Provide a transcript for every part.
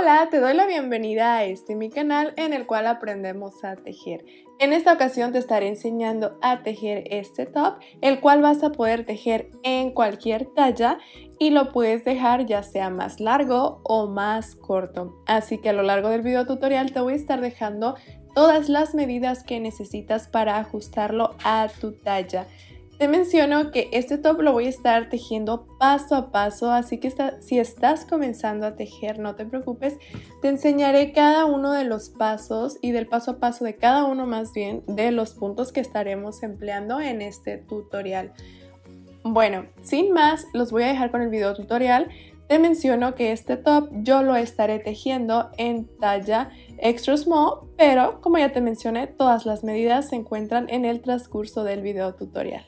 Hola, te doy la bienvenida a este mi canal en el cual aprendemos a tejer. En esta ocasión te estaré enseñando a tejer este top, el cual vas a poder tejer en cualquier talla y lo puedes dejar ya sea más largo o más corto. Así que a lo largo del video tutorial te voy a estar dejando todas las medidas que necesitas para ajustarlo a tu talla. Te menciono que este top lo voy a estar tejiendo paso a paso, así que si estás comenzando a tejer, no te preocupes, te enseñaré cada uno de los pasos y del paso a paso de cada uno más bien de los puntos que estaremos empleando en este tutorial. Bueno, sin más, los voy a dejar con el video tutorial. Te menciono que este top yo lo estaré tejiendo en talla extra small, pero como ya te mencioné, todas las medidas se encuentran en el transcurso del video tutorial.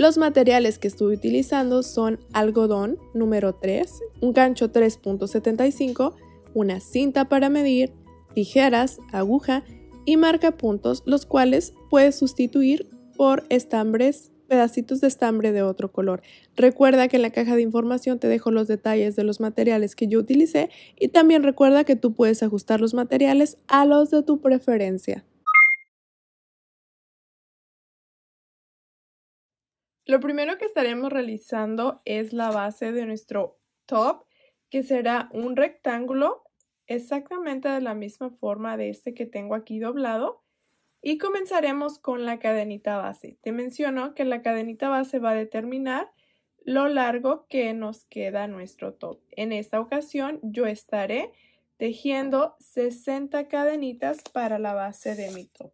Los materiales que estuve utilizando son algodón número 3, un gancho 3.75, una cinta para medir, tijeras, aguja y marca puntos los cuales puedes sustituir por estambres, pedacitos de estambre de otro color. Recuerda que en la caja de información te dejo los detalles de los materiales que yo utilicé y también recuerda que tú puedes ajustar los materiales a los de tu preferencia. Lo primero que estaremos realizando es la base de nuestro top, que será un rectángulo exactamente de la misma forma de este que tengo aquí doblado. Y comenzaremos con la cadenita base. Te menciono que la cadenita base va a determinar lo largo que nos queda nuestro top. En esta ocasión yo estaré tejiendo 60 cadenitas para la base de mi top.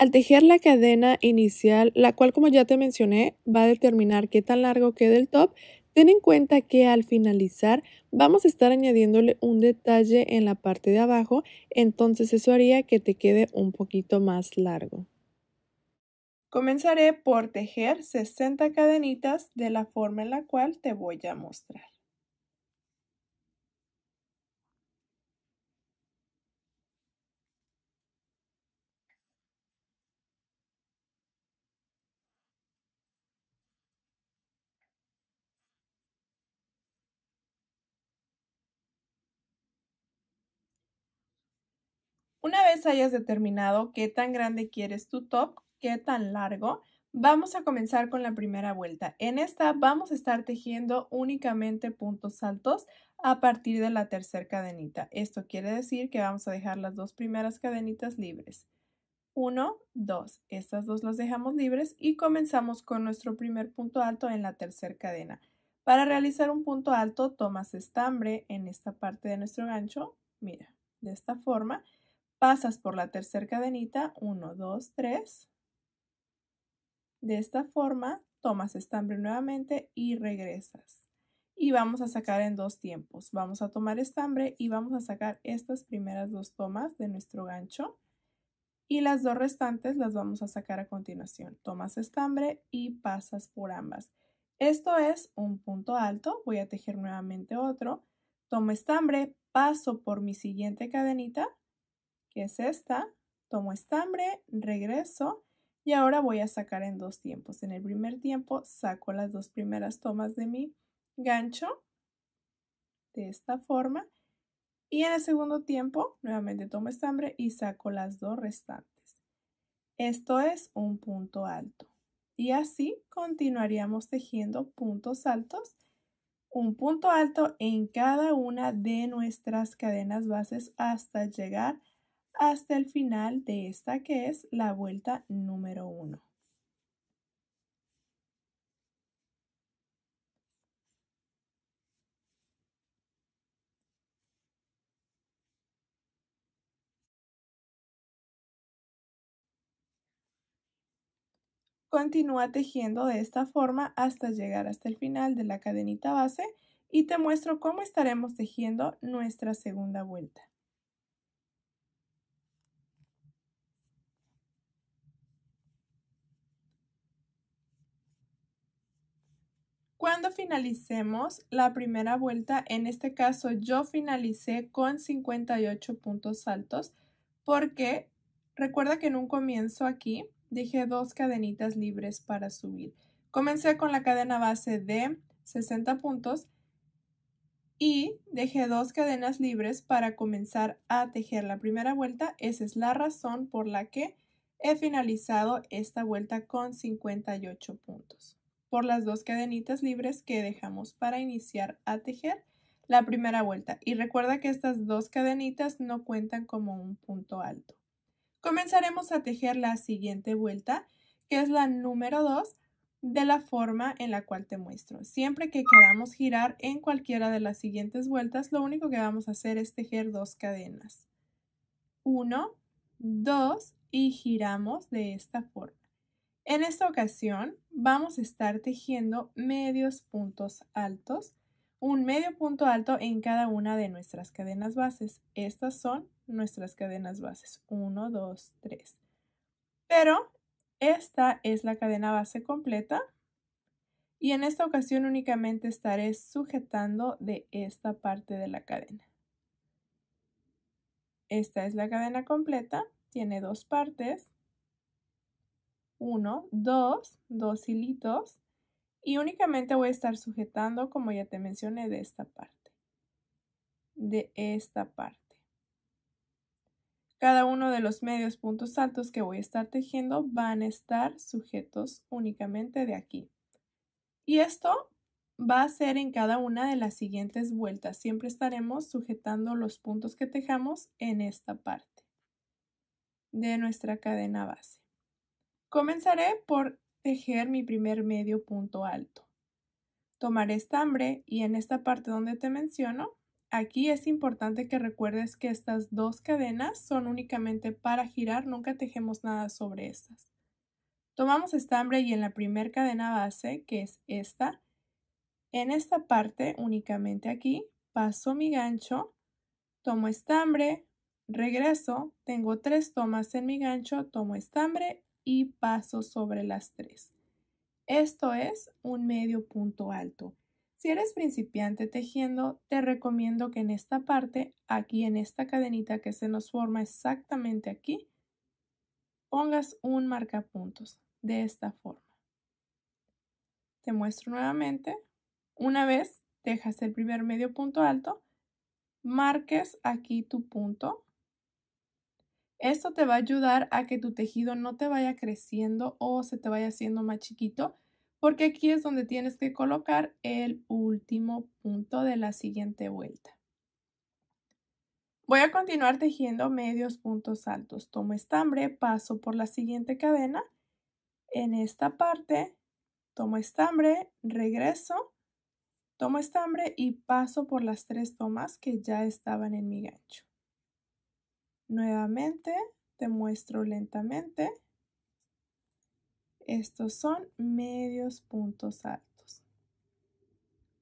Al tejer la cadena inicial, la cual como ya te mencioné va a determinar qué tan largo queda el top, ten en cuenta que al finalizar vamos a estar añadiéndole un detalle en la parte de abajo, entonces eso haría que te quede un poquito más largo. Comenzaré por tejer 60 cadenitas de la forma en la cual te voy a mostrar. Una vez hayas determinado qué tan grande quieres tu top, qué tan largo, vamos a comenzar con la primera vuelta. En esta vamos a estar tejiendo únicamente puntos altos a partir de la tercera cadenita. Esto quiere decir que vamos a dejar las dos primeras cadenitas libres. 1, 2. Estas dos las dejamos libres y comenzamos con nuestro primer punto alto en la tercera cadena. Para realizar un punto alto tomas estambre en esta parte de nuestro gancho, mira, de esta forma pasas por la tercera cadenita, 1, 2, 3. De esta forma, tomas estambre nuevamente y regresas. Y vamos a sacar en dos tiempos. Vamos a tomar estambre y vamos a sacar estas primeras dos tomas de nuestro gancho. Y las dos restantes las vamos a sacar a continuación. Tomas estambre y pasas por ambas. Esto es un punto alto. Voy a tejer nuevamente otro. Tomo estambre, paso por mi siguiente cadenita que es esta. Tomo estambre, regreso y ahora voy a sacar en dos tiempos. En el primer tiempo saco las dos primeras tomas de mi gancho de esta forma y en el segundo tiempo nuevamente tomo estambre y saco las dos restantes. Esto es un punto alto y así continuaríamos tejiendo puntos altos un punto alto en cada una de nuestras cadenas bases hasta llegar hasta el final de esta que es la vuelta número 1. Continúa tejiendo de esta forma hasta llegar hasta el final de la cadenita base y te muestro cómo estaremos tejiendo nuestra segunda vuelta. finalicemos la primera vuelta, en este caso yo finalicé con 58 puntos altos porque recuerda que en un comienzo aquí dejé dos cadenitas libres para subir. Comencé con la cadena base de 60 puntos y dejé dos cadenas libres para comenzar a tejer la primera vuelta. Esa es la razón por la que he finalizado esta vuelta con 58 puntos por las dos cadenitas libres que dejamos para iniciar a tejer la primera vuelta y recuerda que estas dos cadenitas no cuentan como un punto alto. Comenzaremos a tejer la siguiente vuelta que es la número 2 de la forma en la cual te muestro. Siempre que queramos girar en cualquiera de las siguientes vueltas lo único que vamos a hacer es tejer dos cadenas. 1, 2 y giramos de esta forma. En esta ocasión vamos a estar tejiendo medios puntos altos, un medio punto alto en cada una de nuestras cadenas bases. Estas son nuestras cadenas bases, 1, 2, 3. Pero esta es la cadena base completa y en esta ocasión únicamente estaré sujetando de esta parte de la cadena. Esta es la cadena completa, tiene dos partes 1, 2, dos hilitos y únicamente voy a estar sujetando como ya te mencioné de esta parte, de esta parte. Cada uno de los medios puntos altos que voy a estar tejiendo van a estar sujetos únicamente de aquí. Y esto va a ser en cada una de las siguientes vueltas. Siempre estaremos sujetando los puntos que tejamos en esta parte de nuestra cadena base. Comenzaré por tejer mi primer medio punto alto. Tomaré estambre y en esta parte donde te menciono, aquí es importante que recuerdes que estas dos cadenas son únicamente para girar, nunca tejemos nada sobre estas. Tomamos estambre y en la primera cadena base, que es esta, en esta parte únicamente aquí, paso mi gancho, tomo estambre, regreso, tengo tres tomas en mi gancho, tomo estambre y paso sobre las tres. Esto es un medio punto alto. Si eres principiante tejiendo, te recomiendo que en esta parte, aquí en esta cadenita que se nos forma exactamente aquí, pongas un marcapuntos de esta forma. Te muestro nuevamente. Una vez dejas el primer medio punto alto, marques aquí tu punto esto te va a ayudar a que tu tejido no te vaya creciendo o se te vaya haciendo más chiquito, porque aquí es donde tienes que colocar el último punto de la siguiente vuelta. Voy a continuar tejiendo medios puntos altos. Tomo estambre, paso por la siguiente cadena. En esta parte, tomo estambre, regreso, tomo estambre y paso por las tres tomas que ya estaban en mi gancho. Nuevamente, te muestro lentamente. Estos son medios puntos altos.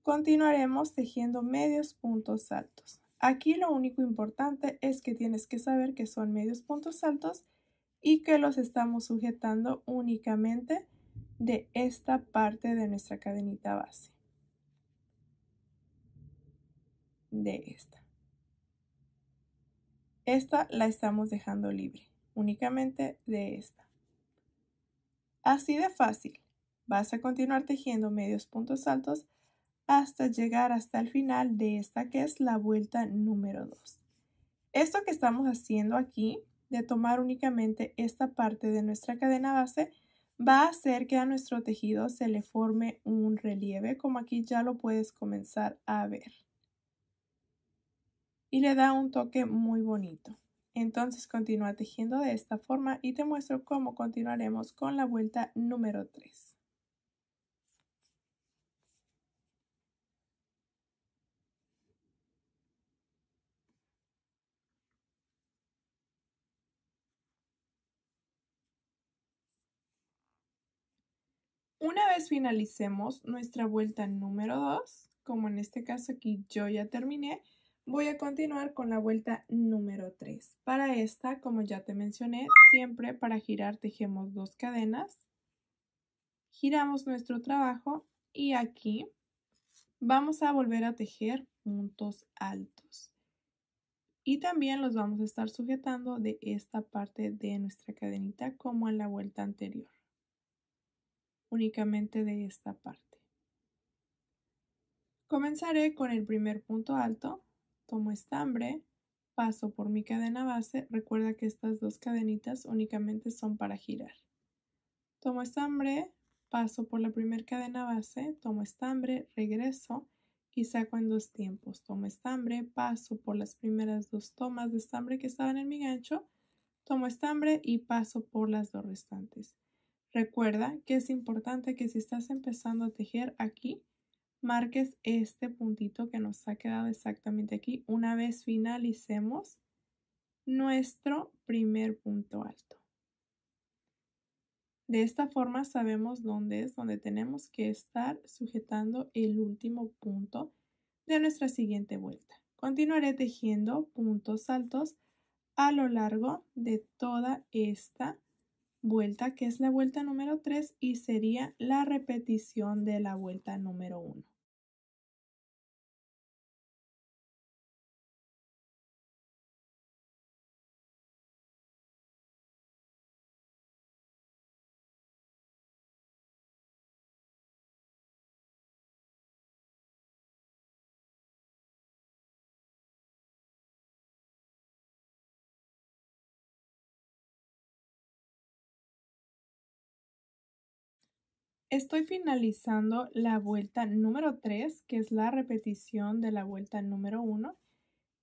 Continuaremos tejiendo medios puntos altos. Aquí lo único importante es que tienes que saber que son medios puntos altos y que los estamos sujetando únicamente de esta parte de nuestra cadenita base. De esta. Esta la estamos dejando libre, únicamente de esta. Así de fácil. Vas a continuar tejiendo medios puntos altos hasta llegar hasta el final de esta que es la vuelta número 2. Esto que estamos haciendo aquí de tomar únicamente esta parte de nuestra cadena base va a hacer que a nuestro tejido se le forme un relieve como aquí ya lo puedes comenzar a ver y le da un toque muy bonito. Entonces continúa tejiendo de esta forma y te muestro cómo continuaremos con la vuelta número 3. Una vez finalicemos nuestra vuelta número 2, como en este caso aquí yo ya terminé, Voy a continuar con la vuelta número 3. Para esta, como ya te mencioné, siempre para girar tejemos dos cadenas. Giramos nuestro trabajo y aquí vamos a volver a tejer puntos altos. Y también los vamos a estar sujetando de esta parte de nuestra cadenita como en la vuelta anterior. Únicamente de esta parte. Comenzaré con el primer punto alto tomo estambre, paso por mi cadena base, recuerda que estas dos cadenitas únicamente son para girar. Tomo estambre, paso por la primera cadena base, tomo estambre, regreso y saco en dos tiempos. Tomo estambre, paso por las primeras dos tomas de estambre que estaban en mi gancho, tomo estambre y paso por las dos restantes. Recuerda que es importante que si estás empezando a tejer aquí, marques este puntito que nos ha quedado exactamente aquí una vez finalicemos nuestro primer punto alto. De esta forma sabemos dónde es donde tenemos que estar sujetando el último punto de nuestra siguiente vuelta. Continuaré tejiendo puntos altos a lo largo de toda esta vuelta, que es la vuelta número 3 y sería la repetición de la vuelta número 1. Estoy finalizando la vuelta número 3, que es la repetición de la vuelta número 1.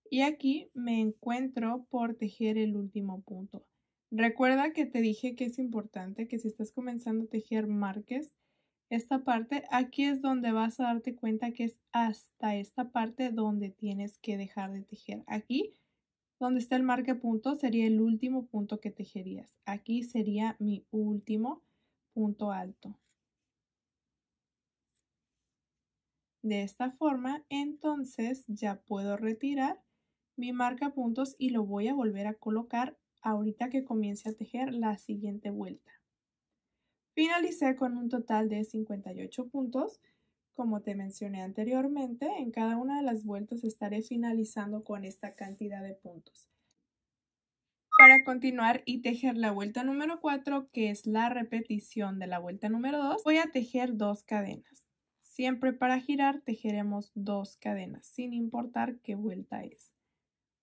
Y aquí me encuentro por tejer el último punto. Recuerda que te dije que es importante que si estás comenzando a tejer marques esta parte. Aquí es donde vas a darte cuenta que es hasta esta parte donde tienes que dejar de tejer. Aquí donde está el marque punto sería el último punto que tejerías. Aquí sería mi último punto alto. De esta forma, entonces ya puedo retirar mi marca puntos y lo voy a volver a colocar ahorita que comience a tejer la siguiente vuelta. Finalicé con un total de 58 puntos. Como te mencioné anteriormente, en cada una de las vueltas estaré finalizando con esta cantidad de puntos. Para continuar y tejer la vuelta número 4, que es la repetición de la vuelta número 2, voy a tejer dos cadenas. Siempre para girar tejeremos dos cadenas, sin importar qué vuelta es.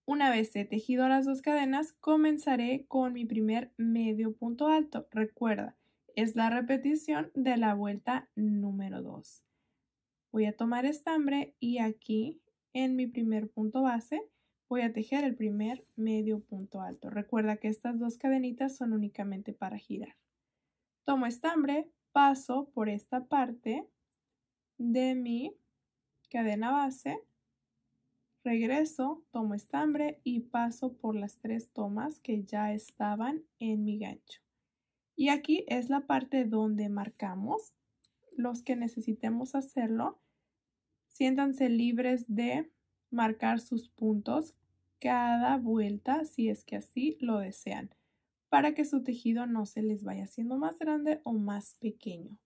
Una vez he tejido las dos cadenas, comenzaré con mi primer medio punto alto. Recuerda, es la repetición de la vuelta número 2. Voy a tomar estambre y aquí en mi primer punto base voy a tejer el primer medio punto alto. Recuerda que estas dos cadenitas son únicamente para girar. Tomo estambre, paso por esta parte de mi cadena base, regreso, tomo estambre y paso por las tres tomas que ya estaban en mi gancho. Y aquí es la parte donde marcamos. Los que necesitemos hacerlo, siéntanse libres de marcar sus puntos cada vuelta si es que así lo desean, para que su tejido no se les vaya haciendo más grande o más pequeño.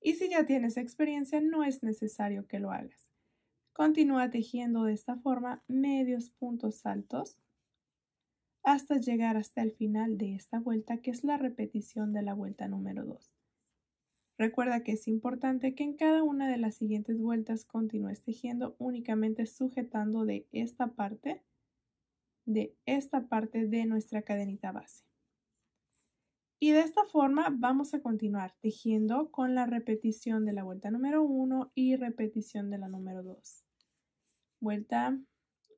Y si ya tienes experiencia, no es necesario que lo hagas. Continúa tejiendo de esta forma medios puntos altos hasta llegar hasta el final de esta vuelta, que es la repetición de la vuelta número 2. Recuerda que es importante que en cada una de las siguientes vueltas continúes tejiendo únicamente sujetando de esta parte, de esta parte de nuestra cadenita base. Y de esta forma vamos a continuar tejiendo con la repetición de la vuelta número 1 y repetición de la número 2. Vuelta,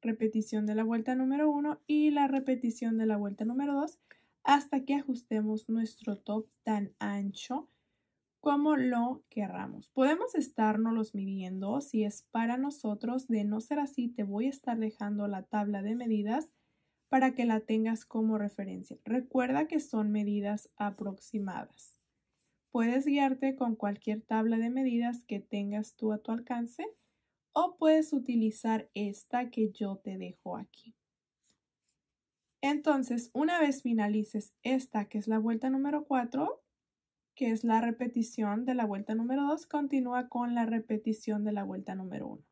repetición de la vuelta número 1 y la repetición de la vuelta número 2 hasta que ajustemos nuestro top tan ancho como lo querramos. Podemos estarnos midiendo si es para nosotros, de no ser así te voy a estar dejando la tabla de medidas para que la tengas como referencia. Recuerda que son medidas aproximadas. Puedes guiarte con cualquier tabla de medidas que tengas tú a tu alcance o puedes utilizar esta que yo te dejo aquí. Entonces, una vez finalices esta, que es la vuelta número 4, que es la repetición de la vuelta número 2, continúa con la repetición de la vuelta número 1.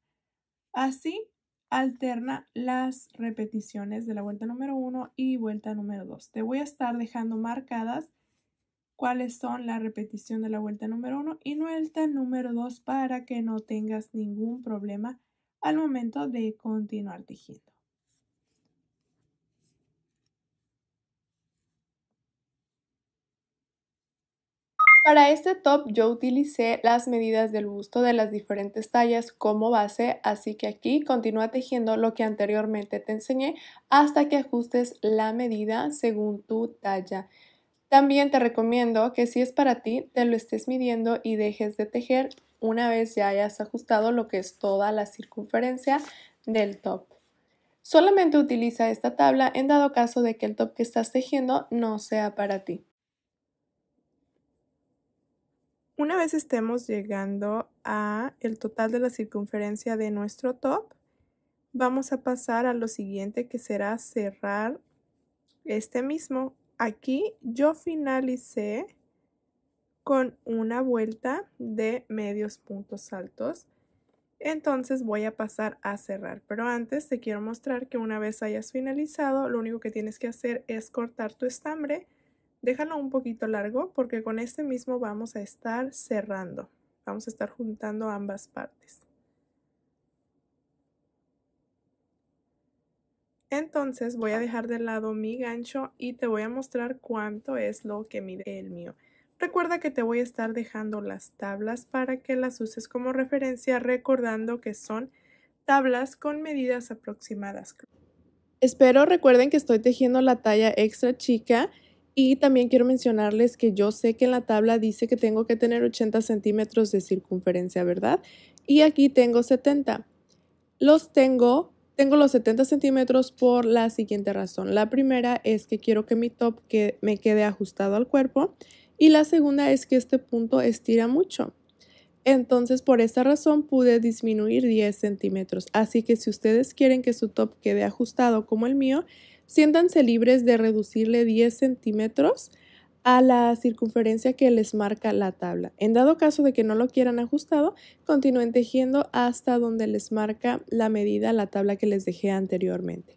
Así alterna las repeticiones de la vuelta número 1 y vuelta número 2. Te voy a estar dejando marcadas cuáles son la repetición de la vuelta número 1 y vuelta número 2 para que no tengas ningún problema al momento de continuar tejiendo. Para este top yo utilicé las medidas del busto de las diferentes tallas como base, así que aquí continúa tejiendo lo que anteriormente te enseñé hasta que ajustes la medida según tu talla. También te recomiendo que si es para ti, te lo estés midiendo y dejes de tejer una vez ya hayas ajustado lo que es toda la circunferencia del top. Solamente utiliza esta tabla en dado caso de que el top que estás tejiendo no sea para ti. Una vez estemos llegando a el total de la circunferencia de nuestro top, vamos a pasar a lo siguiente que será cerrar este mismo. Aquí yo finalicé con una vuelta de medios puntos altos. Entonces voy a pasar a cerrar, pero antes te quiero mostrar que una vez hayas finalizado, lo único que tienes que hacer es cortar tu estambre Déjalo un poquito largo porque con este mismo vamos a estar cerrando. Vamos a estar juntando ambas partes. Entonces voy a dejar de lado mi gancho y te voy a mostrar cuánto es lo que mide el mío. Recuerda que te voy a estar dejando las tablas para que las uses como referencia recordando que son tablas con medidas aproximadas. Espero recuerden que estoy tejiendo la talla extra chica y también quiero mencionarles que yo sé que en la tabla dice que tengo que tener 80 centímetros de circunferencia, ¿verdad? Y aquí tengo 70. Los tengo, tengo los 70 centímetros por la siguiente razón. La primera es que quiero que mi top me quede ajustado al cuerpo y la segunda es que este punto estira mucho. Entonces por esta razón pude disminuir 10 centímetros. Así que si ustedes quieren que su top quede ajustado como el mío, siéntanse libres de reducirle 10 centímetros a la circunferencia que les marca la tabla. En dado caso de que no lo quieran ajustado, continúen tejiendo hasta donde les marca la medida la tabla que les dejé anteriormente.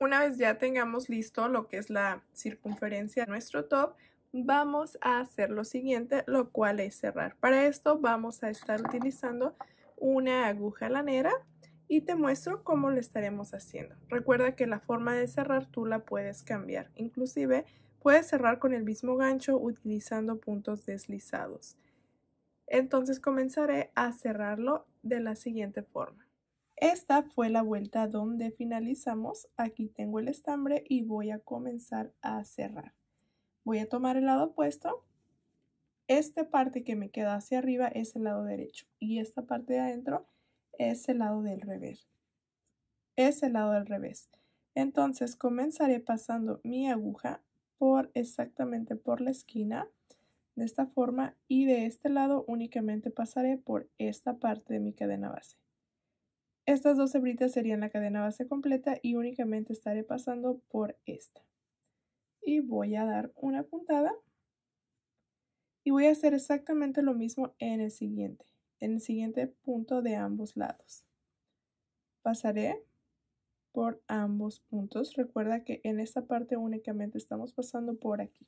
Una vez ya tengamos listo lo que es la circunferencia de nuestro top, vamos a hacer lo siguiente, lo cual es cerrar. Para esto vamos a estar utilizando una aguja lanera y te muestro cómo lo estaremos haciendo. Recuerda que la forma de cerrar tú la puedes cambiar. Inclusive puedes cerrar con el mismo gancho utilizando puntos deslizados. Entonces comenzaré a cerrarlo de la siguiente forma. Esta fue la vuelta donde finalizamos. Aquí tengo el estambre y voy a comenzar a cerrar. Voy a tomar el lado opuesto. Esta parte que me queda hacia arriba es el lado derecho y esta parte de adentro es el lado del revés. Es el lado del revés. Entonces comenzaré pasando mi aguja por exactamente por la esquina de esta forma y de este lado únicamente pasaré por esta parte de mi cadena base. Estas dos hebritas serían la cadena base completa y únicamente estaré pasando por esta. Y voy a dar una puntada y voy a hacer exactamente lo mismo en el siguiente en el siguiente punto de ambos lados. Pasaré por ambos puntos. Recuerda que en esta parte únicamente estamos pasando por aquí.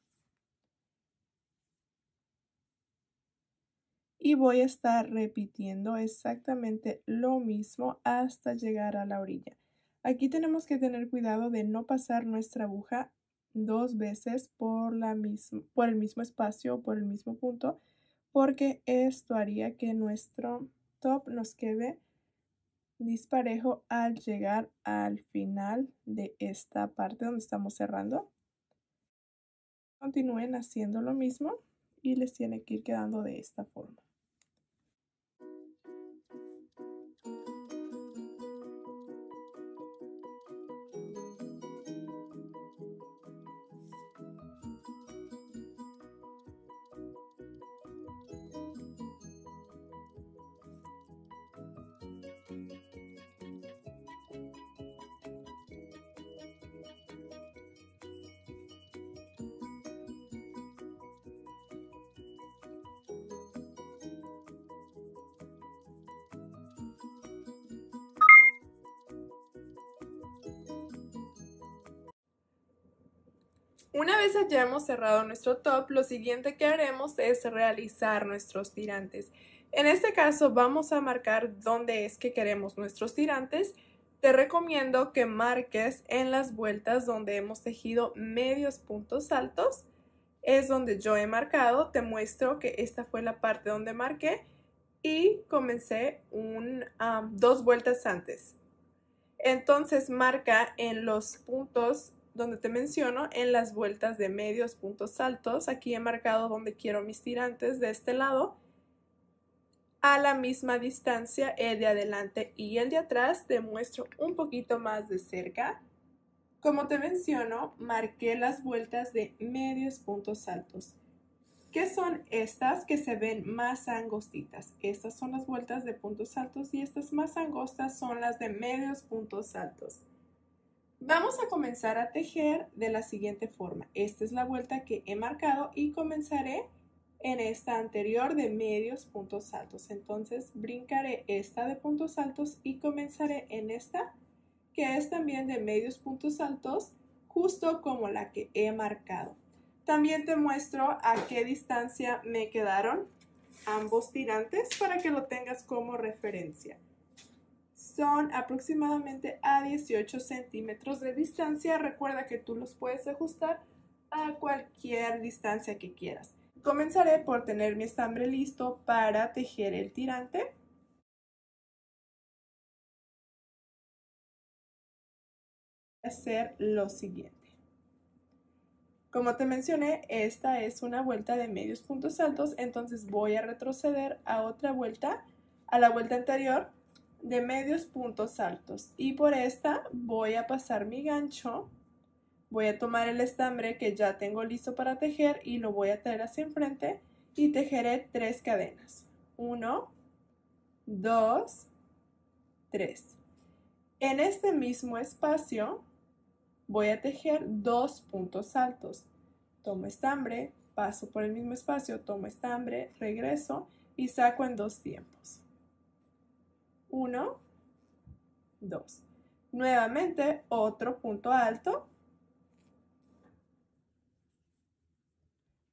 Y voy a estar repitiendo exactamente lo mismo hasta llegar a la orilla. Aquí tenemos que tener cuidado de no pasar nuestra aguja dos veces por, la mismo, por el mismo espacio o por el mismo punto, porque esto haría que nuestro top nos quede disparejo al llegar al final de esta parte donde estamos cerrando. Continúen haciendo lo mismo y les tiene que ir quedando de esta forma. Una vez hayamos cerrado nuestro top, lo siguiente que haremos es realizar nuestros tirantes. En este caso vamos a marcar dónde es que queremos nuestros tirantes. Te recomiendo que marques en las vueltas donde hemos tejido medios puntos altos. Es donde yo he marcado, te muestro que esta fue la parte donde marqué y comencé dos vueltas antes. Entonces marca en los puntos donde te menciono en las vueltas de medios puntos altos. Aquí he marcado donde quiero mis tirantes de este lado. A la misma distancia el de adelante y el de atrás te muestro un poquito más de cerca. Como te menciono, marqué las vueltas de medios puntos altos. ¿Qué son estas que se ven más angostitas? Estas son las vueltas de puntos altos y estas más angostas son las de medios puntos altos. Vamos a comenzar a tejer de la siguiente forma. Esta es la vuelta que he marcado y comenzaré en esta anterior de medios puntos altos. Entonces brincaré esta de puntos altos y comenzaré en esta que es también de medios puntos altos, justo como la que he marcado. También te muestro a qué distancia me quedaron ambos tirantes para que lo tengas como referencia son aproximadamente a 18 centímetros de distancia. Recuerda que tú los puedes ajustar a cualquier distancia que quieras. Comenzaré por tener mi estambre listo para tejer el tirante. Hacer lo siguiente. Como te mencioné, esta es una vuelta de medios puntos altos, entonces voy a retroceder a otra vuelta, a la vuelta anterior, de medios puntos altos y por esta voy a pasar mi gancho voy a tomar el estambre que ya tengo listo para tejer y lo voy a traer hacia enfrente y tejeré tres cadenas 1 2 3 en este mismo espacio voy a tejer dos puntos altos tomo estambre paso por el mismo espacio tomo estambre regreso y saco en dos tiempos 1, 2. Nuevamente otro punto alto.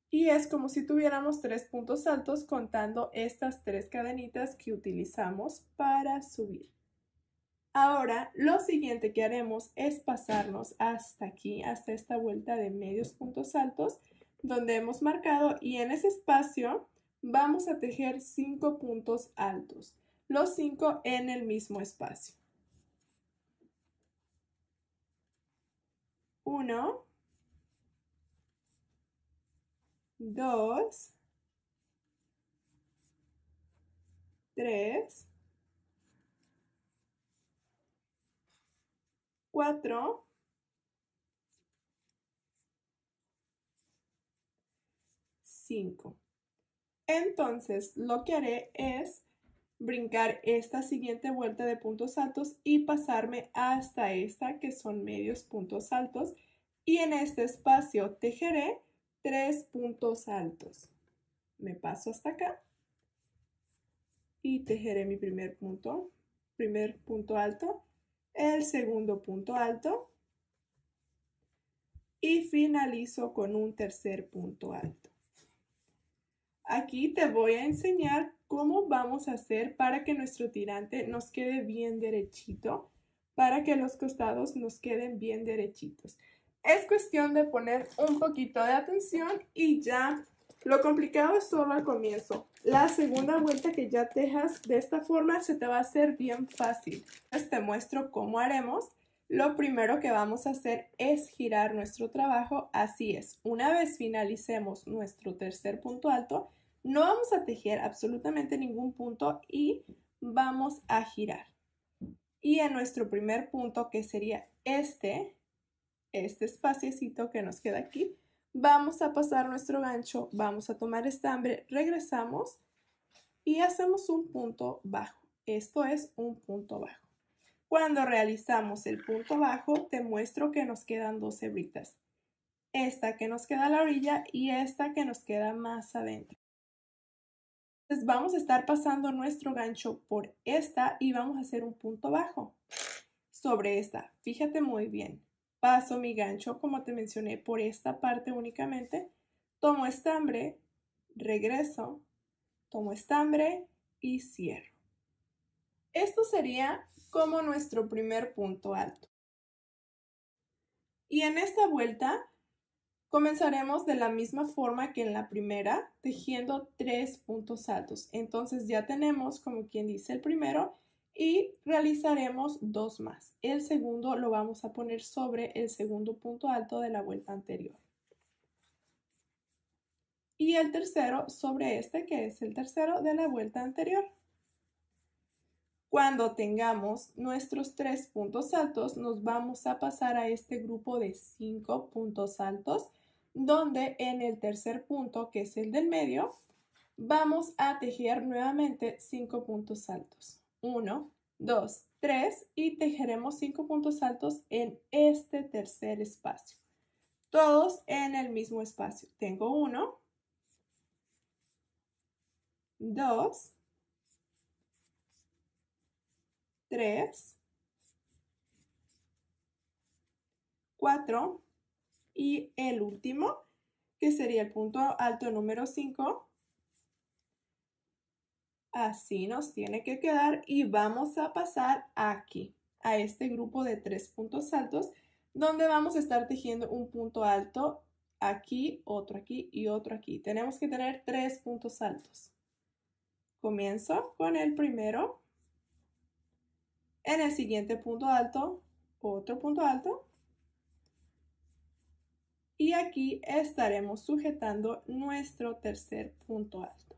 Y es como si tuviéramos tres puntos altos contando estas tres cadenitas que utilizamos para subir. Ahora, lo siguiente que haremos es pasarnos hasta aquí, hasta esta vuelta de medios puntos altos, donde hemos marcado y en ese espacio vamos a tejer cinco puntos altos. Los 5 en el mismo espacio. 1, 2, 3, 4, 5. Entonces lo que haré es brincar esta siguiente vuelta de puntos altos y pasarme hasta esta que son medios puntos altos y en este espacio tejeré tres puntos altos. Me paso hasta acá y tejeré mi primer punto, primer punto alto, el segundo punto alto y finalizo con un tercer punto alto. Aquí te voy a enseñar ¿Cómo vamos a hacer para que nuestro tirante nos quede bien derechito? Para que los costados nos queden bien derechitos. Es cuestión de poner un poquito de atención y ya. Lo complicado es solo al comienzo. La segunda vuelta que ya tejas de esta forma se te va a hacer bien fácil. Les te muestro cómo haremos lo primero que vamos a hacer es girar nuestro trabajo, así es. Una vez finalicemos nuestro tercer punto alto, no vamos a tejer absolutamente ningún punto y vamos a girar. Y en nuestro primer punto, que sería este, este espaciecito que nos queda aquí, vamos a pasar nuestro gancho, vamos a tomar estambre, regresamos y hacemos un punto bajo. Esto es un punto bajo. Cuando realizamos el punto bajo, te muestro que nos quedan dos hebritas. Esta que nos queda a la orilla y esta que nos queda más adentro vamos a estar pasando nuestro gancho por esta y vamos a hacer un punto bajo sobre esta. Fíjate muy bien. Paso mi gancho, como te mencioné, por esta parte únicamente. Tomo estambre, regreso, tomo estambre y cierro. Esto sería como nuestro primer punto alto. Y en esta vuelta Comenzaremos de la misma forma que en la primera, tejiendo tres puntos altos. Entonces ya tenemos como quien dice el primero y realizaremos dos más. El segundo lo vamos a poner sobre el segundo punto alto de la vuelta anterior. Y el tercero sobre este que es el tercero de la vuelta anterior. Cuando tengamos nuestros tres puntos altos, nos vamos a pasar a este grupo de cinco puntos altos, donde en el tercer punto, que es el del medio, vamos a tejer nuevamente cinco puntos altos. Uno, dos, tres y tejeremos cinco puntos altos en este tercer espacio. Todos en el mismo espacio. Tengo uno, 2, 3, 4 y el último, que sería el punto alto número 5. Así nos tiene que quedar y vamos a pasar aquí, a este grupo de tres puntos altos, donde vamos a estar tejiendo un punto alto aquí, otro aquí y otro aquí. Tenemos que tener tres puntos altos. Comienzo con el primero. En el siguiente punto alto, otro punto alto. Y aquí estaremos sujetando nuestro tercer punto alto.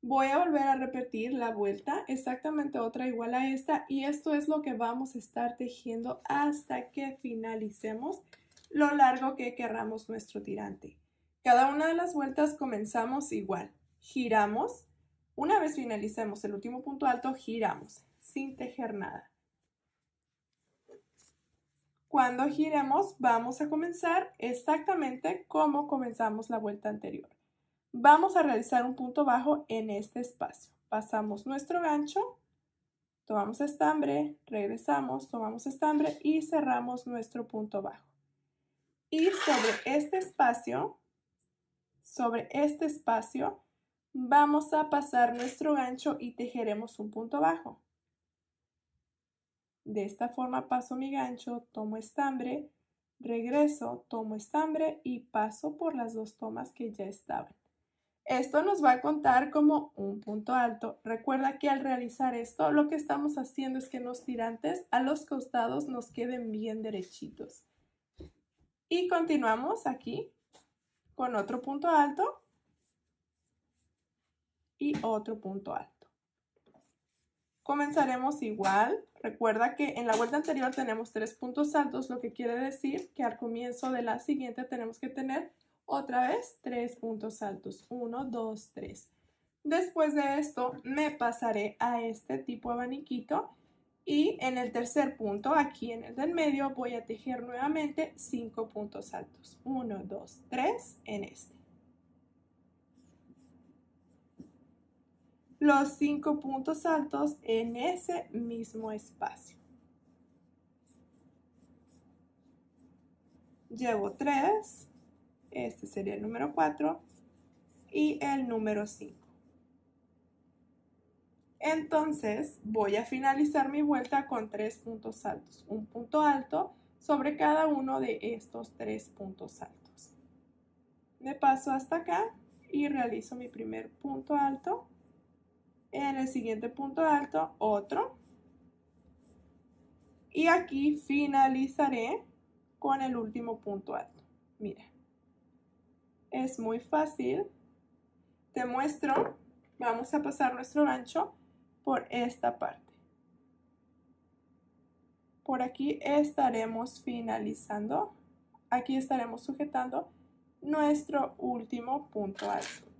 Voy a volver a repetir la vuelta, exactamente otra igual a esta, y esto es lo que vamos a estar tejiendo hasta que finalicemos lo largo que querramos nuestro tirante. Cada una de las vueltas comenzamos igual, giramos una vez finalicemos el último punto alto, giramos sin tejer nada. Cuando giremos, vamos a comenzar exactamente como comenzamos la vuelta anterior. Vamos a realizar un punto bajo en este espacio. Pasamos nuestro gancho, tomamos estambre, regresamos, tomamos estambre y cerramos nuestro punto bajo. Y sobre este espacio, sobre este espacio, Vamos a pasar nuestro gancho y tejeremos un punto bajo. De esta forma paso mi gancho, tomo estambre, regreso, tomo estambre y paso por las dos tomas que ya estaban. Esto nos va a contar como un punto alto. Recuerda que al realizar esto lo que estamos haciendo es que los tirantes a los costados nos queden bien derechitos. Y continuamos aquí con otro punto alto y otro punto alto. Comenzaremos igual. Recuerda que en la vuelta anterior tenemos tres puntos altos, lo que quiere decir que al comienzo de la siguiente tenemos que tener otra vez tres puntos altos. Uno, dos, tres. Después de esto me pasaré a este tipo de abaniquito y en el tercer punto, aquí en el del medio, voy a tejer nuevamente cinco puntos altos. Uno, dos, tres en este. los cinco puntos altos en ese mismo espacio. Llevo tres. este sería el número cuatro. y el número cinco. Entonces voy a finalizar mi vuelta con tres puntos altos, un punto alto sobre cada uno de estos tres puntos altos. Me paso hasta acá y realizo mi primer punto alto en el siguiente punto alto, otro. Y aquí finalizaré con el último punto alto. Mira, es muy fácil. Te muestro, vamos a pasar nuestro gancho por esta parte. Por aquí estaremos finalizando. Aquí estaremos sujetando nuestro último punto alto.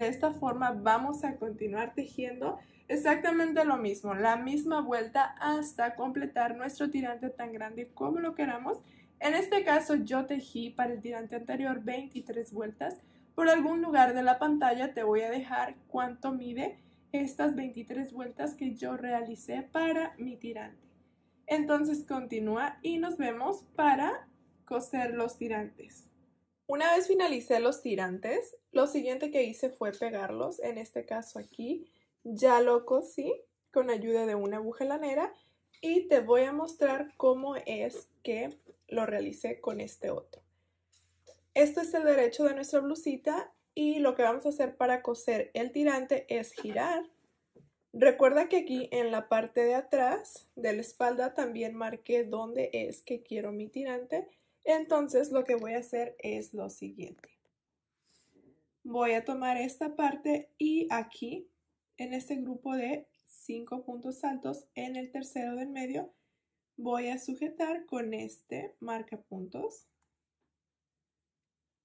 De esta forma vamos a continuar tejiendo exactamente lo mismo, la misma vuelta hasta completar nuestro tirante tan grande como lo queramos. En este caso yo tejí para el tirante anterior 23 vueltas. Por algún lugar de la pantalla te voy a dejar cuánto mide estas 23 vueltas que yo realicé para mi tirante. Entonces continúa y nos vemos para coser los tirantes. Una vez finalicé los tirantes, lo siguiente que hice fue pegarlos, en este caso aquí, ya lo cosí con ayuda de una aguja lanera y te voy a mostrar cómo es que lo realicé con este otro. Este es el derecho de nuestra blusita y lo que vamos a hacer para coser el tirante es girar. Recuerda que aquí en la parte de atrás de la espalda también marqué dónde es que quiero mi tirante entonces lo que voy a hacer es lo siguiente. Voy a tomar esta parte y aquí, en este grupo de cinco puntos altos, en el tercero del medio, voy a sujetar con este marca puntos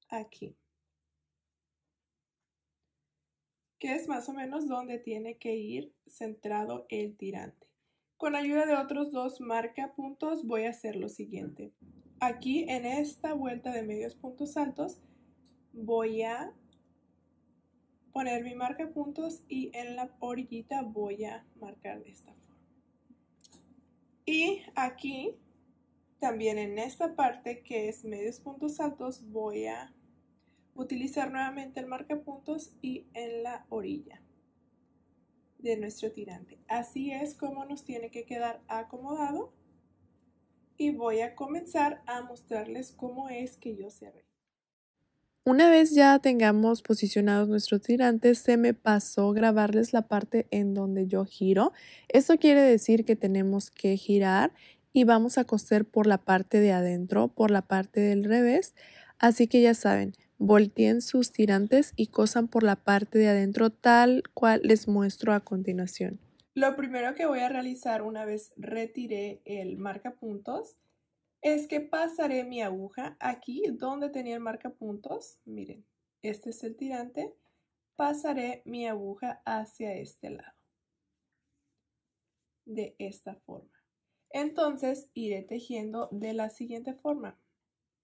aquí. Que es más o menos donde tiene que ir centrado el tirante. Con ayuda de otros dos marca puntos voy a hacer lo siguiente aquí en esta vuelta de medios puntos altos voy a poner mi marca puntos y en la orillita voy a marcar de esta forma. Y aquí también en esta parte que es medios puntos altos voy a utilizar nuevamente el marca puntos y en la orilla de nuestro tirante. Así es como nos tiene que quedar acomodado y voy a comenzar a mostrarles cómo es que yo cerré. Una vez ya tengamos posicionados nuestros tirantes, se me pasó grabarles la parte en donde yo giro. Esto quiere decir que tenemos que girar y vamos a coser por la parte de adentro, por la parte del revés. Así que ya saben, volteen sus tirantes y cosan por la parte de adentro tal cual les muestro a continuación. Lo primero que voy a realizar una vez retiré el marca puntos es que pasaré mi aguja aquí donde tenía el puntos, Miren, este es el tirante. Pasaré mi aguja hacia este lado. De esta forma. Entonces iré tejiendo de la siguiente forma.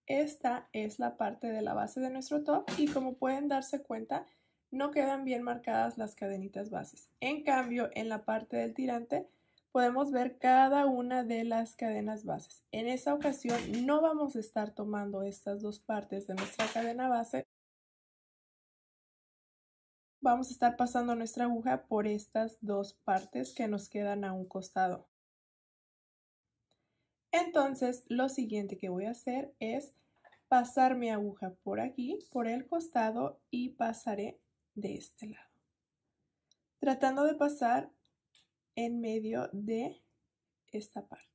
Esta es la parte de la base de nuestro top y como pueden darse cuenta, no quedan bien marcadas las cadenitas bases. En cambio, en la parte del tirante podemos ver cada una de las cadenas bases. En esta ocasión no vamos a estar tomando estas dos partes de nuestra cadena base. Vamos a estar pasando nuestra aguja por estas dos partes que nos quedan a un costado. Entonces, lo siguiente que voy a hacer es pasar mi aguja por aquí, por el costado y pasaré de este lado. Tratando de pasar en medio de esta parte.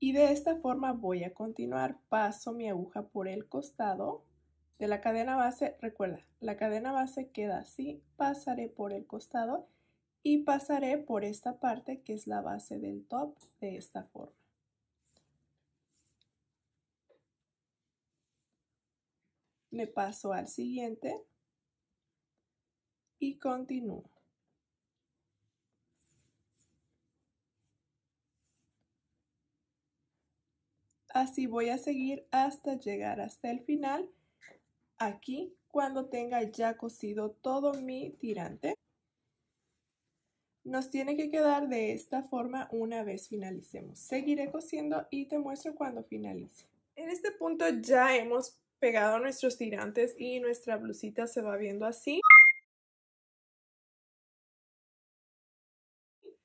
Y de esta forma voy a continuar. Paso mi aguja por el costado de la cadena base. Recuerda, la cadena base queda así. Pasaré por el costado y pasaré por esta parte que es la base del top de esta forma. me paso al siguiente y continúo. Así voy a seguir hasta llegar hasta el final. Aquí cuando tenga ya cosido todo mi tirante. Nos tiene que quedar de esta forma una vez finalicemos. Seguiré cosiendo y te muestro cuando finalice. En este punto ya hemos pegado a nuestros tirantes y nuestra blusita se va viendo así.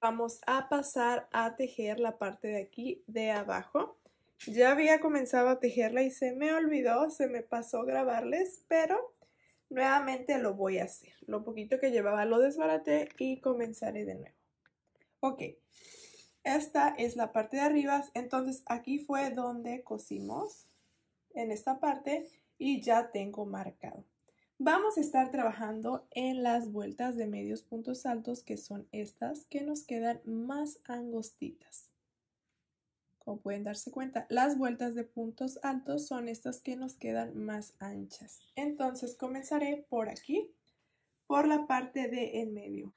Vamos a pasar a tejer la parte de aquí de abajo. Ya había comenzado a tejerla y se me olvidó, se me pasó grabarles, pero nuevamente lo voy a hacer. Lo poquito que llevaba lo desbaraté y comenzaré de nuevo. Ok, esta es la parte de arriba, entonces aquí fue donde cosimos en esta parte y ya tengo marcado. Vamos a estar trabajando en las vueltas de medios puntos altos que son estas que nos quedan más angostitas. Como pueden darse cuenta, las vueltas de puntos altos son estas que nos quedan más anchas. Entonces comenzaré por aquí, por la parte de en medio.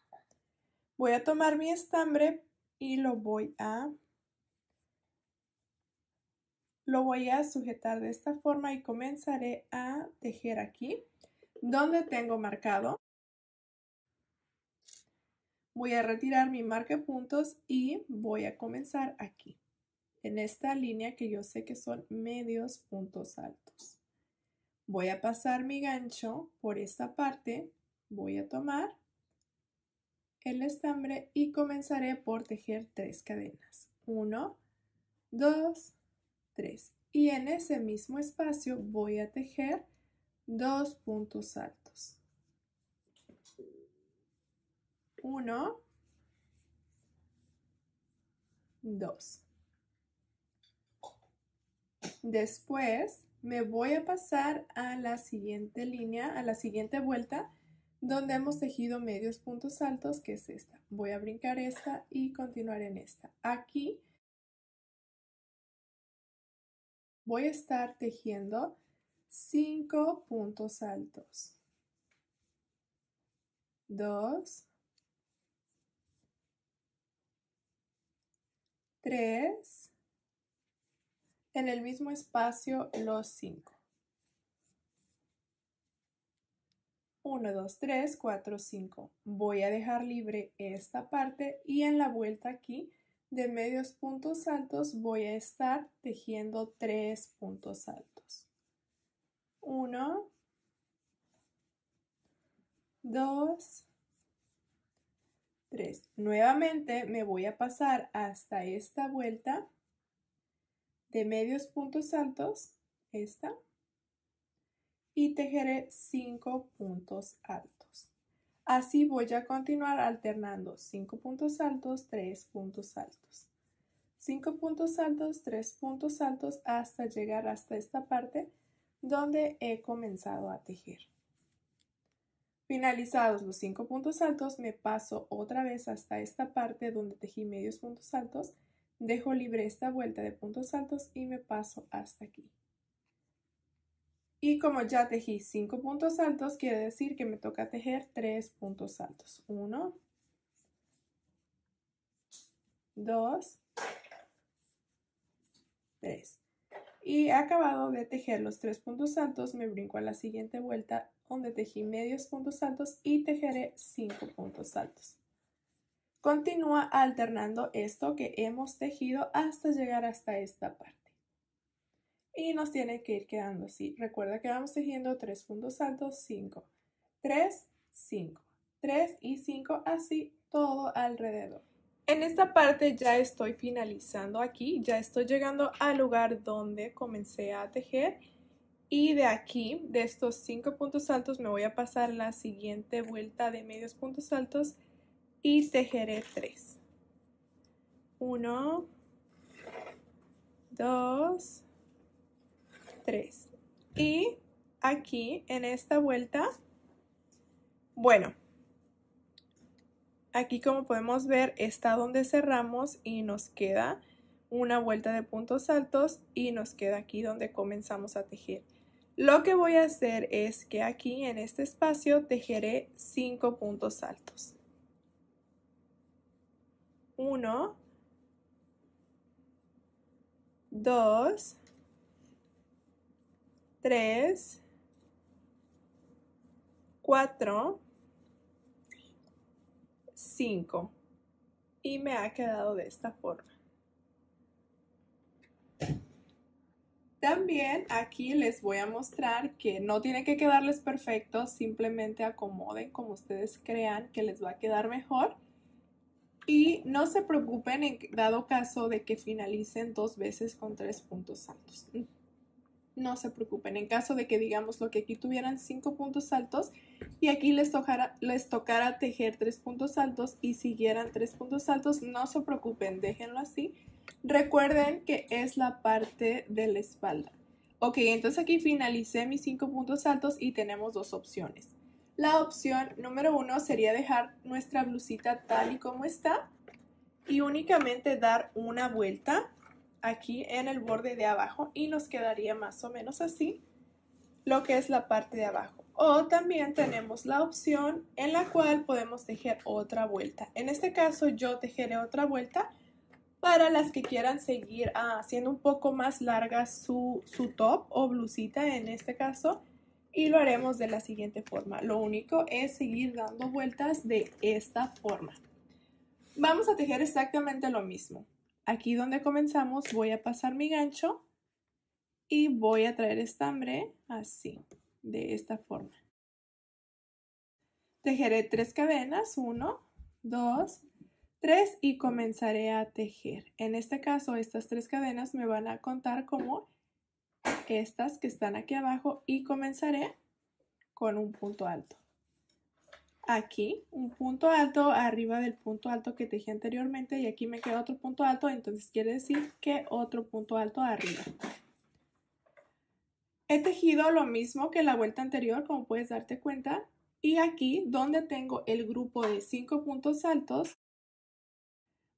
Voy a tomar mi estambre y lo voy a lo voy a sujetar de esta forma y comenzaré a tejer aquí donde tengo marcado. Voy a retirar mi marca puntos y voy a comenzar aquí, en esta línea que yo sé que son medios puntos altos. Voy a pasar mi gancho por esta parte, voy a tomar el estambre y comenzaré por tejer tres cadenas. 1, 2, 3. Y en ese mismo espacio voy a tejer dos puntos altos. 1, 2. Después me voy a pasar a la siguiente línea, a la siguiente vuelta, donde hemos tejido medios puntos altos, que es esta. Voy a brincar esta y continuar en esta. Aquí voy a estar tejiendo 5 puntos altos. 2, 3, en el mismo espacio los 5. 1, 2, 3, 4, 5. Voy a dejar libre esta parte y en la vuelta aquí de medios puntos altos voy a estar tejiendo tres puntos altos. Uno, dos, tres. Nuevamente me voy a pasar hasta esta vuelta de medios puntos altos, esta, y tejeré cinco puntos altos. Así voy a continuar alternando 5 puntos altos, 3 puntos altos. 5 puntos altos, 3 puntos altos hasta llegar hasta esta parte donde he comenzado a tejer. Finalizados los 5 puntos altos, me paso otra vez hasta esta parte donde tejí medios puntos altos, dejo libre esta vuelta de puntos altos y me paso hasta aquí. Y como ya tejí 5 puntos altos, quiere decir que me toca tejer 3 puntos altos. 1, 2, 3. Y acabado de tejer los 3 puntos altos, me brinco a la siguiente vuelta donde tejí medios puntos altos y tejeré 5 puntos altos. Continúa alternando esto que hemos tejido hasta llegar hasta esta parte y nos tiene que ir quedando así. Recuerda que vamos tejiendo tres puntos altos, 5, 3, 5, 3 y 5, así todo alrededor. En esta parte ya estoy finalizando aquí, ya estoy llegando al lugar donde comencé a tejer y de aquí, de estos 5 puntos altos, me voy a pasar la siguiente vuelta de medios puntos altos y tejeré 3. 1, 2, 3. Y aquí en esta vuelta, bueno, aquí como podemos ver está donde cerramos y nos queda una vuelta de puntos altos y nos queda aquí donde comenzamos a tejer. Lo que voy a hacer es que aquí en este espacio tejeré 5 puntos altos. 1, 2, 3, 4, 5. Y me ha quedado de esta forma. También aquí les voy a mostrar que no tiene que quedarles perfecto, simplemente acomoden como ustedes crean que les va a quedar mejor. Y no se preocupen en dado caso de que finalicen dos veces con tres puntos altos no se preocupen. En caso de que digamos lo que aquí tuvieran cinco puntos altos y aquí les tocara, les tejer tres puntos altos y siguieran tres puntos altos, no se preocupen, déjenlo así. Recuerden que es la parte de la espalda. Ok, entonces aquí finalicé mis cinco puntos altos y tenemos dos opciones. La opción número uno sería dejar nuestra blusita tal y como está y únicamente dar una vuelta aquí en el borde de abajo y nos quedaría más o menos así lo que es la parte de abajo. O también tenemos la opción en la cual podemos tejer otra vuelta. En este caso yo tejeré otra vuelta para las que quieran seguir ah, haciendo un poco más larga su, su top o blusita en este caso y lo haremos de la siguiente forma. Lo único es seguir dando vueltas de esta forma. Vamos a tejer exactamente lo mismo aquí donde comenzamos voy a pasar mi gancho y voy a traer estambre así, de esta forma. Tejeré tres cadenas, uno, dos, tres y comenzaré a tejer. En este caso, estas tres cadenas me van a contar como estas que están aquí abajo y comenzaré con un punto alto aquí un punto alto arriba del punto alto que tejí anteriormente y aquí me queda otro punto alto, entonces quiere decir que otro punto alto arriba. He tejido lo mismo que la vuelta anterior, como puedes darte cuenta, y aquí donde tengo el grupo de cinco puntos altos,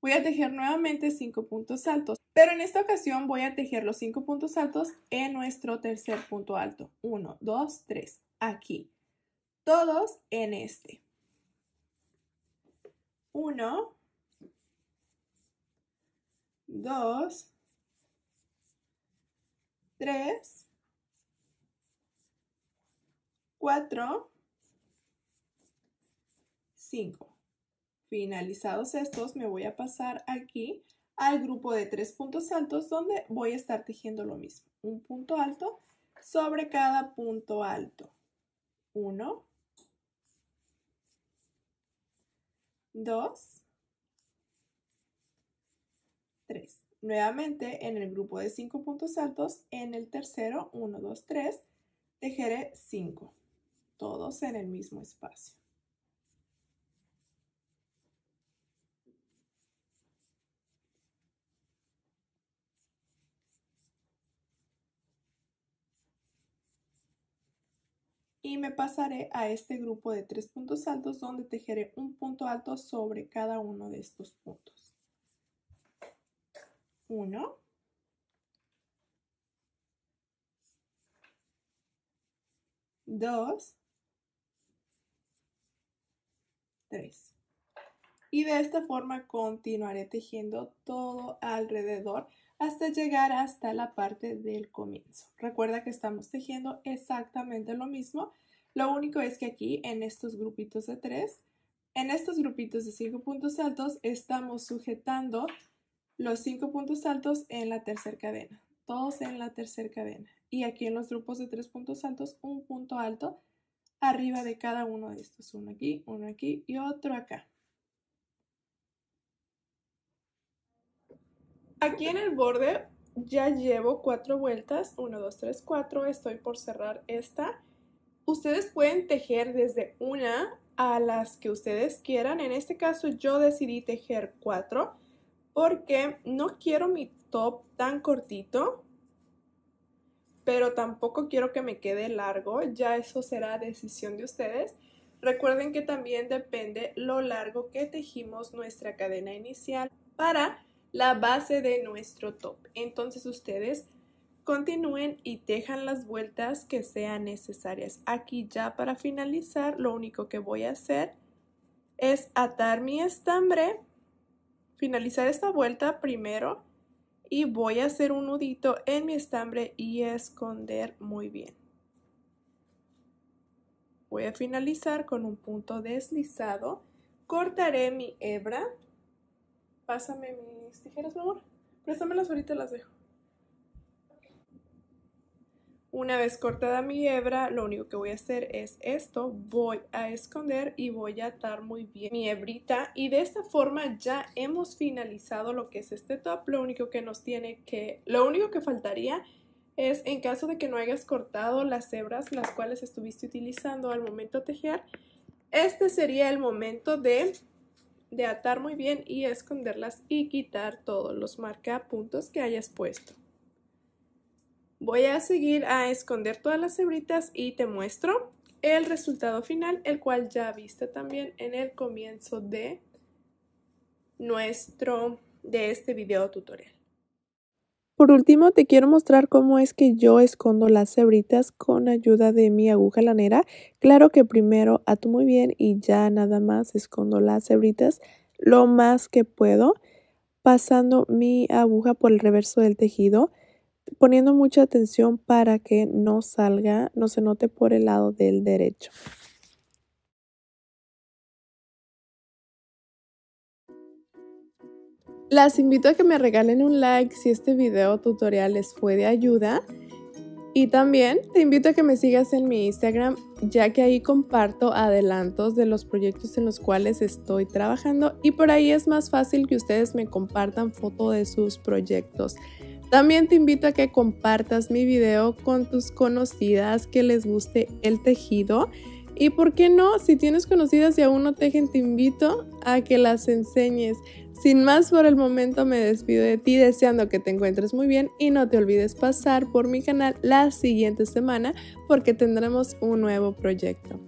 voy a tejer nuevamente cinco puntos altos, pero en esta ocasión voy a tejer los cinco puntos altos en nuestro tercer punto alto. uno dos tres aquí todos en este. Uno. Dos. Tres. Cuatro. Cinco. Finalizados estos, me voy a pasar aquí al grupo de tres puntos altos donde voy a estar tejiendo lo mismo. Un punto alto sobre cada punto alto. Uno. 2, 3. Nuevamente en el grupo de 5 puntos altos, en el tercero, 1, 2, 3, tejeré 5, todos en el mismo espacio. y me pasaré a este grupo de tres puntos altos donde tejeré un punto alto sobre cada uno de estos puntos. Uno. Dos. Tres. Y de esta forma continuaré tejiendo todo alrededor hasta llegar hasta la parte del comienzo. Recuerda que estamos tejiendo exactamente lo mismo, lo único es que aquí en estos grupitos de tres en estos grupitos de cinco puntos altos estamos sujetando los cinco puntos altos en la tercera cadena, todos en la tercera cadena. Y aquí en los grupos de tres puntos altos, un punto alto arriba de cada uno de estos, uno aquí, uno aquí y otro acá. Aquí en el borde ya llevo cuatro vueltas, 1, 2, 3, 4, estoy por cerrar esta. Ustedes pueden tejer desde una a las que ustedes quieran, en este caso yo decidí tejer cuatro porque no quiero mi top tan cortito, pero tampoco quiero que me quede largo, ya eso será decisión de ustedes. Recuerden que también depende lo largo que tejimos nuestra cadena inicial para la base de nuestro top. Entonces ustedes continúen y tejan las vueltas que sean necesarias. Aquí ya para finalizar lo único que voy a hacer es atar mi estambre, finalizar esta vuelta primero y voy a hacer un nudito en mi estambre y esconder muy bien. Voy a finalizar con un punto deslizado, cortaré mi hebra Pásame mis tijeras, mi amor. Préstamelas ahorita las dejo. Una vez cortada mi hebra, lo único que voy a hacer es esto. Voy a esconder y voy a atar muy bien mi hebrita. Y de esta forma ya hemos finalizado lo que es este top. Lo único que nos tiene que... Lo único que faltaría es en caso de que no hayas cortado las hebras las cuales estuviste utilizando al momento de tejer. Este sería el momento de de atar muy bien y esconderlas y quitar todos los marca puntos que hayas puesto. Voy a seguir a esconder todas las hebritas y te muestro el resultado final, el cual ya viste también en el comienzo de nuestro, de este video tutorial. Por último, te quiero mostrar cómo es que yo escondo las cebritas con ayuda de mi aguja lanera. Claro que primero ato muy bien y ya nada más escondo las cebritas lo más que puedo, pasando mi aguja por el reverso del tejido, poniendo mucha atención para que no salga, no se note por el lado del derecho. Las invito a que me regalen un like si este video tutorial les fue de ayuda. Y también te invito a que me sigas en mi Instagram, ya que ahí comparto adelantos de los proyectos en los cuales estoy trabajando y por ahí es más fácil que ustedes me compartan foto de sus proyectos. También te invito a que compartas mi video con tus conocidas que les guste el tejido. Y por qué no, si tienes conocidas y aún no tejen, te invito a que las enseñes. Sin más por el momento me despido de ti deseando que te encuentres muy bien y no te olvides pasar por mi canal la siguiente semana porque tendremos un nuevo proyecto.